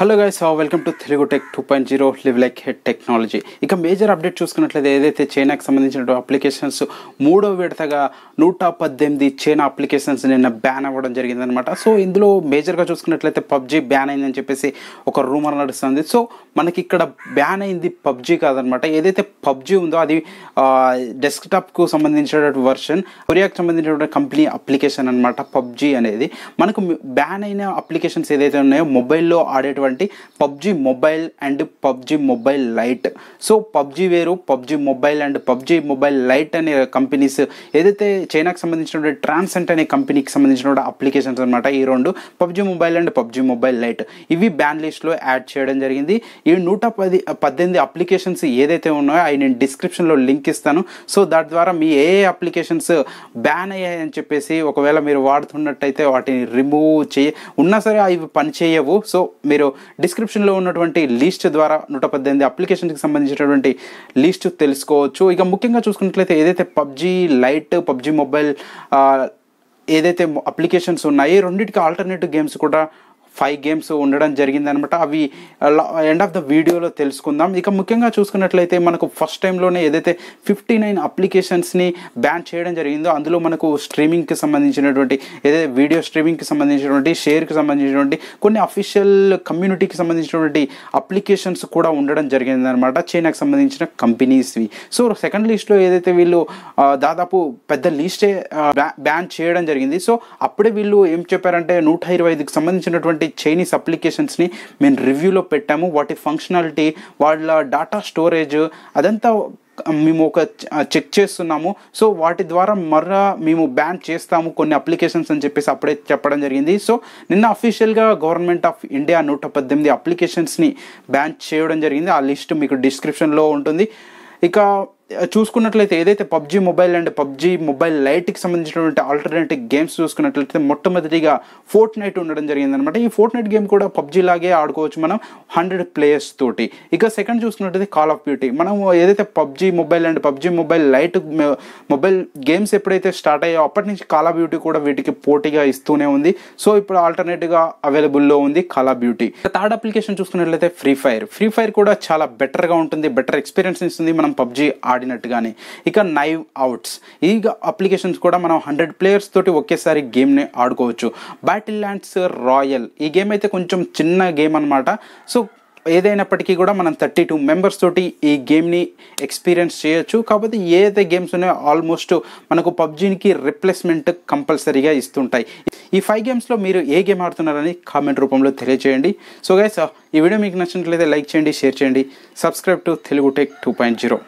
hello guys welcome to Telugu tech two point zero live like head technology ఇక major update చూసుకున్నట్లయితే ఏదైతే చైనాకి సంబంధించిన అప్లికేషన్స్ మూడో విడతగా నూట పద్దెనిమిది చైనా అప్లికేషన్స్ నిన్న బ్యాన్ అవ్వడం జరిగిందనమాట సో ఇందులో మేజర్గా చూసుకున్నట్లయితే పబ్జి బ్యాన్ అయిందని చెప్పేసి ఒక రూమర్ నడుస్తుంది సో మనకి ఇక్కడ బ్యాన్ అయింది పబ్జి కాదనమాట ఏదైతే పబ్జి ఉందో అది డెస్క్టాప్కు సంబంధించిన వర్షన్ కొరియాకు సంబంధించిన కంపెనీ అప్లికేషన్ అనమాట పబ్జి అనేది మనకు బ్యాన్ అయిన అప్లికేషన్స్ ఏదైతే ఉన్నాయో మొబైల్లో ఆడేటువంటి ఉన్నటువంటి PUBG mobile and PUBG mobile lite so PUBG వేరు PUBG mobile and PUBG mobile lite అనే కంపెనీస్ ఏదైతే చైనాకు సంబంధించినటువంటి ట్రాన్సెంట్ అనే కంపెనీకి సంబంధించిన అప్లికేషన్స్ అనమాట ఈ రెండు PUBG mobile and PUBG mobile lite ఇవి బ్యాన్ లిస్ట్లో యాడ్ చేయడం జరిగింది ఈ నూట పది పద్దెనిమిది అప్లికేషన్స్ ఏదైతే ఉన్నాయో అవి నేను డిస్క్రిప్షన్లో లింక్ ఇస్తాను సో దాని ద్వారా మీ ఏ అప్లికేషన్స్ బ్యాన్ అయ్యాయని చెప్పేసి ఒకవేళ మీరు వాడుతున్నట్టయితే వాటిని రిమూవ్ చేయ ఉన్నా సరే అవి పనిచేయవు సో మీరు డిస్క్రిప్షన్లో ఉన్నటువంటి లిస్ట్ ద్వారా నూట పద్దెనిమిది అప్లికేషన్కి సంబంధించినటువంటి లిస్ట్ తెలుసుకోవచ్చు ఇక ముఖ్యంగా చూసుకున్నట్లయితే ఏదైతే పబ్జీ లైట్ పబ్జీ మొబైల్ ఏదైతే అప్లికేషన్స్ ఉన్నాయి రెండింటికి ఆల్టర్నేటివ్ గేమ్స్ కూడా ఫైవ్ గేమ్స్ ఉండడం జరిగిందనమాట అవి ఎండ్ ఆఫ్ ద వీడియోలో తెలుసుకుందాం ఇక ముఖ్యంగా చూసుకున్నట్లయితే మనకు ఫస్ట్ టైంలోనే ఏదైతే ఫిఫ్టీ నైన్ అప్లికేషన్స్ని బ్యాన్ చేయడం జరిగిందో అందులో మనకు స్ట్రీమింగ్కి సంబంధించినటువంటి ఏదైతే వీడియో స్ట్రీమింగ్కి సంబంధించినటువంటి షేర్కి సంబంధించినటువంటి కొన్ని అఫీషియల్ కమ్యూనిటీకి సంబంధించినటువంటి అప్లికేషన్స్ కూడా ఉండడం జరిగిందనమాట చైనాకి సంబంధించిన కంపెనీస్వి సో సెకండ్ లిస్ట్లో ఏదైతే వీళ్ళు దాదాపు పెద్ద లిస్టే బ్యాన్ చేయడం జరిగింది సో అప్పుడే వీళ్ళు ఏం చెప్పారంటే నూట ఇరవై ఐదుకి సంబంధించినటువంటి ఉన్నటువంటి చైనీస్ అప్లికేషన్స్ని మేము రివ్యూలో పెట్టాము వాటి ఫంక్షనాలిటీ వాళ్ళ డాటా స్టోరేజ్ అదంతా మేము ఒక చెక్ చేస్తున్నాము సో వాటి ద్వారా మర్రా మేము బ్యాన్ చేస్తాము కొన్ని అప్లికేషన్స్ అని చెప్పేసి అప్పుడే చెప్పడం జరిగింది సో నిన్న అఫీషియల్గా గవర్నమెంట్ ఆఫ్ ఇండియా నూట పద్దెనిమిది అప్లికేషన్స్ని బ్యాన్ చేయడం జరిగింది ఆ లిస్ట్ మీకు డిస్క్రిప్షన్లో ఉంటుంది ఇక చూసుకున్నట్లయితే ఏదైతే PUBG mobile and PUBG mobile లైట్కి సంబంధించినటువంటి ఆల్టర్నేటివ్ గేమ్స్ చూసుకున్నట్లయితే మొట్టమొదటిగా ఫోర్ట్ నైట్ ఉండడం జరిగిందనమాట ఈ ఫోర్ట్ నైట్ గేమ్ కూడా పబ్జి లాగే ఆడుకోవచ్చు మనం హండ్రెడ్ ప్లేయర్స్ తోటి ఇక సెకండ్ చూసుకున్నట్లయితే కాల్ ఆఫ్ బ్యూటీ మనం ఏదైతే PUBG mobile and PUBG mobile lite mobile games ఎప్పుడైతే స్టార్ట్ అయ్యో అప్పటి నుంచి కాల్ ఆఫ్ బ్యూటీ కూడా వీటికి పోటీగా ఇస్తూనే ఉంది సో ఇప్పుడు ఆల్టర్నేటివ్గా అవైలబుల్లో ఉంది call of duty third application చూసుకున్నట్లయితే ఫ్రీ ఫైర్ ఫ్రీ ఫైర్ కూడా చాలా బెటర్గా ఉంటుంది బెటర్ ఎక్స్పీరియన్స్ ఇస్తుంది మనం పబ్జీ ఆడి ఆడినట్టుగానే ఇక నైవ్ అవుట్స్ ఈ అప్లికేషన్స్ కూడా మనం హండ్రెడ్ ప్లేయర్స్ తోటి ఒకేసారి గేమ్ని ఆడుకోవచ్చు బ్యాటిల్ ల్యాండ్స్ రాయల్ ఈ గేమ్ అయితే కొంచెం చిన్న గేమ్ అనమాట సో ఏదైనప్పటికీ కూడా మనం థర్టీ టూ మెంబర్స్ తోటి ఈ గేమ్ని ఎక్స్పీరియన్స్ చేయొచ్చు కాకపోతే ఏదైతే గేమ్స్ ఉన్నాయో ఆల్మోస్ట్ మనకు పబ్జీకి రిప్లేస్మెంట్ కంపల్సరీగా ఇస్తుంటాయి ఈ ఫైవ్ గేమ్స్లో మీరు ఏ గేమ్ ఆడుతున్నారని కామెంట్ రూపంలో తెలియజేయండి సో గైస్ ఈ వీడియో మీకు నచ్చినట్లయితే లైక్ చేయండి షేర్ చేయండి subscribe to Telugu tech two point zero